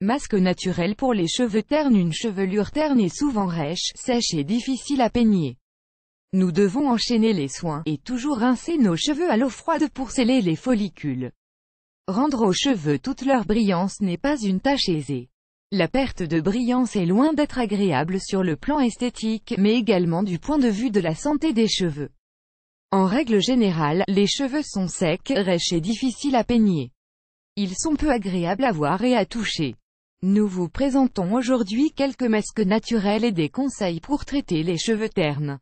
Masque naturel pour les cheveux ternes Une chevelure terne est souvent rêche, sèche et difficile à peigner. Nous devons enchaîner les soins, et toujours rincer nos cheveux à l'eau froide pour sceller les follicules. Rendre aux cheveux toute leur brillance n'est pas une tâche aisée. La perte de brillance est loin d'être agréable sur le plan esthétique, mais également du point de vue de la santé des cheveux. En règle générale, les cheveux sont secs, rêches et difficiles à peigner. Ils sont peu agréables à voir et à toucher. Nous vous présentons aujourd'hui quelques masques naturels et des conseils pour traiter les cheveux ternes.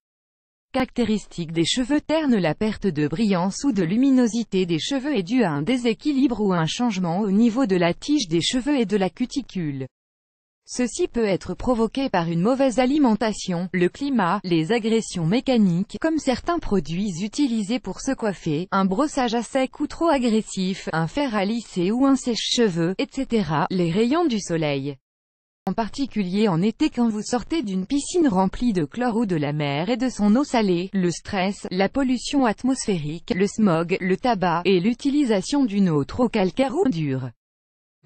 Caractéristique des cheveux ternes La perte de brillance ou de luminosité des cheveux est due à un déséquilibre ou un changement au niveau de la tige des cheveux et de la cuticule. Ceci peut être provoqué par une mauvaise alimentation, le climat, les agressions mécaniques, comme certains produits utilisés pour se coiffer, un brossage à sec ou trop agressif, un fer à lisser ou un sèche-cheveux, etc., les rayons du soleil. En particulier en été quand vous sortez d'une piscine remplie de chlore ou de la mer et de son eau salée, le stress, la pollution atmosphérique, le smog, le tabac, et l'utilisation d'une eau trop calcaire ou dure.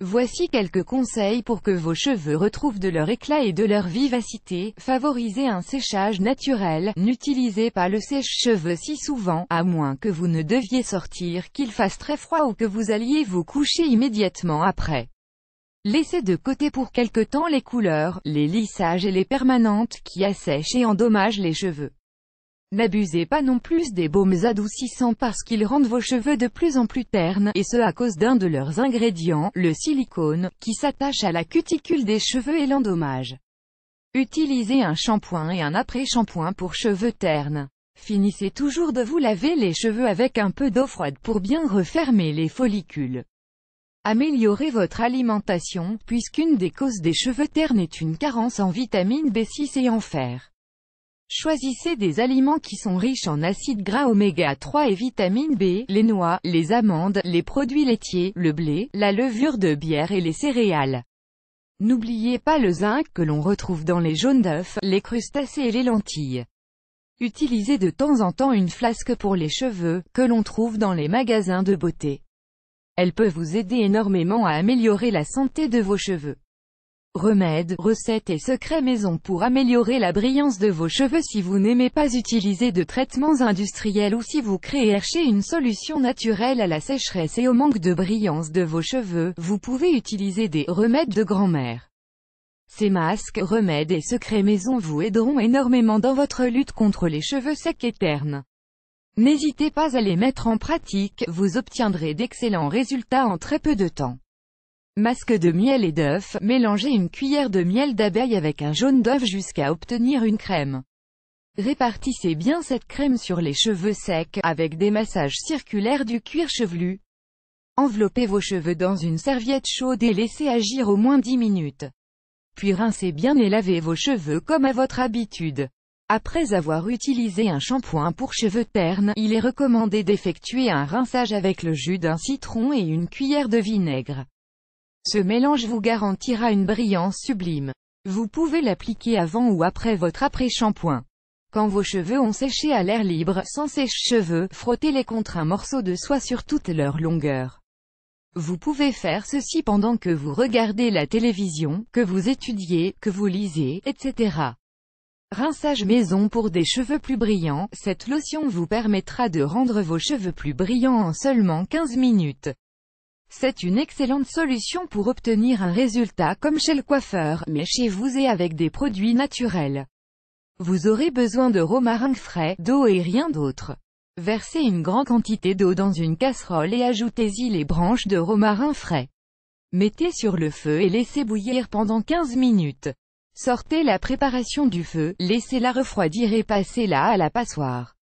Voici quelques conseils pour que vos cheveux retrouvent de leur éclat et de leur vivacité. Favorisez un séchage naturel, n'utilisez pas le sèche-cheveux si souvent, à moins que vous ne deviez sortir, qu'il fasse très froid ou que vous alliez vous coucher immédiatement après. Laissez de côté pour quelque temps les couleurs, les lissages et les permanentes qui assèchent et endommagent les cheveux. N'abusez pas non plus des baumes adoucissants parce qu'ils rendent vos cheveux de plus en plus ternes, et ce à cause d'un de leurs ingrédients, le silicone, qui s'attache à la cuticule des cheveux et l'endommage. Utilisez un shampoing et un après-shampoing pour cheveux ternes. Finissez toujours de vous laver les cheveux avec un peu d'eau froide pour bien refermer les follicules. Améliorez votre alimentation, puisqu'une des causes des cheveux ternes est une carence en vitamine B6 et en fer. Choisissez des aliments qui sont riches en acides gras oméga 3 et vitamine B, les noix, les amandes, les produits laitiers, le blé, la levure de bière et les céréales. N'oubliez pas le zinc que l'on retrouve dans les jaunes d'œufs, les crustacés et les lentilles. Utilisez de temps en temps une flasque pour les cheveux, que l'on trouve dans les magasins de beauté. Elle peut vous aider énormément à améliorer la santé de vos cheveux. Remèdes, recettes et secrets maison pour améliorer la brillance de vos cheveux si vous n'aimez pas utiliser de traitements industriels ou si vous cherchez une solution naturelle à la sécheresse et au manque de brillance de vos cheveux, vous pouvez utiliser des remèdes de grand-mère. Ces masques, remèdes et secrets maison vous aideront énormément dans votre lutte contre les cheveux secs et ternes. N'hésitez pas à les mettre en pratique, vous obtiendrez d'excellents résultats en très peu de temps. Masque de miel et d'œuf, mélangez une cuillère de miel d'abeille avec un jaune d'œuf jusqu'à obtenir une crème. Répartissez bien cette crème sur les cheveux secs, avec des massages circulaires du cuir chevelu. Enveloppez vos cheveux dans une serviette chaude et laissez agir au moins 10 minutes. Puis rincez bien et lavez vos cheveux comme à votre habitude. Après avoir utilisé un shampoing pour cheveux ternes, il est recommandé d'effectuer un rinçage avec le jus d'un citron et une cuillère de vinaigre. Ce mélange vous garantira une brillance sublime. Vous pouvez l'appliquer avant ou après votre après-shampoing. Quand vos cheveux ont séché à l'air libre, sans sèche-cheveux, frottez-les contre un morceau de soie sur toute leur longueur. Vous pouvez faire ceci pendant que vous regardez la télévision, que vous étudiez, que vous lisez, etc. Rinçage maison pour des cheveux plus brillants, cette lotion vous permettra de rendre vos cheveux plus brillants en seulement 15 minutes. C'est une excellente solution pour obtenir un résultat comme chez le coiffeur, mais chez vous et avec des produits naturels. Vous aurez besoin de romarin frais, d'eau et rien d'autre. Versez une grande quantité d'eau dans une casserole et ajoutez-y les branches de romarin frais. Mettez sur le feu et laissez bouillir pendant 15 minutes. Sortez la préparation du feu, laissez-la refroidir et passez-la à la passoire.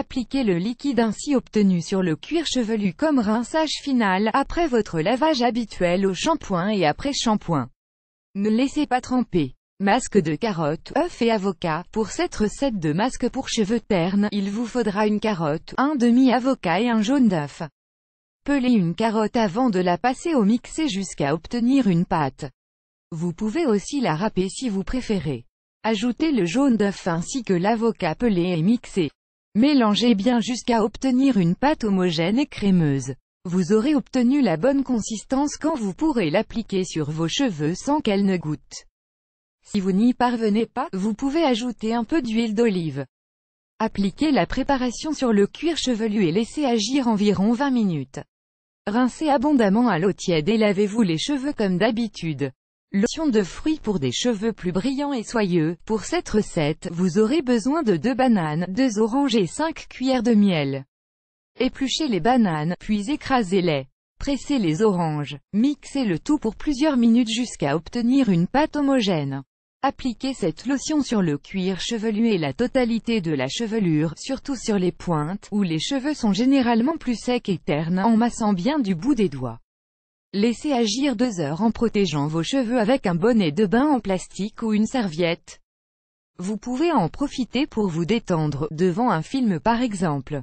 Appliquez le liquide ainsi obtenu sur le cuir chevelu comme rinçage final, après votre lavage habituel au shampoing et après shampoing. Ne laissez pas tremper. Masque de carotte, œuf et avocat. Pour cette recette de masque pour cheveux ternes, il vous faudra une carotte, un demi-avocat et un jaune d'œuf. Pelez une carotte avant de la passer au mixer jusqu'à obtenir une pâte. Vous pouvez aussi la râper si vous préférez. Ajoutez le jaune d'œuf ainsi que l'avocat pelé et mixé. Mélangez bien jusqu'à obtenir une pâte homogène et crémeuse. Vous aurez obtenu la bonne consistance quand vous pourrez l'appliquer sur vos cheveux sans qu'elle ne goûte. Si vous n'y parvenez pas, vous pouvez ajouter un peu d'huile d'olive. Appliquez la préparation sur le cuir chevelu et laissez agir environ 20 minutes. Rincez abondamment à l'eau tiède et lavez-vous les cheveux comme d'habitude. Lotion de fruits pour des cheveux plus brillants et soyeux. Pour cette recette, vous aurez besoin de 2 bananes, 2 oranges et 5 cuillères de miel. Épluchez les bananes, puis écrasez-les. Pressez les oranges. Mixez le tout pour plusieurs minutes jusqu'à obtenir une pâte homogène. Appliquez cette lotion sur le cuir chevelu et la totalité de la chevelure, surtout sur les pointes, où les cheveux sont généralement plus secs et ternes, en massant bien du bout des doigts. Laissez agir deux heures en protégeant vos cheveux avec un bonnet de bain en plastique ou une serviette. Vous pouvez en profiter pour vous détendre, devant un film par exemple.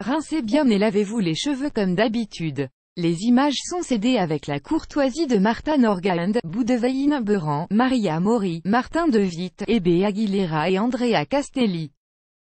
Rincez bien et lavez-vous les cheveux comme d'habitude. Les images sont cédées avec la courtoisie de Martha Orgaand, Boudeveine Beran, Maria Mori, Martin De Witt, Aguilera et Andrea Castelli.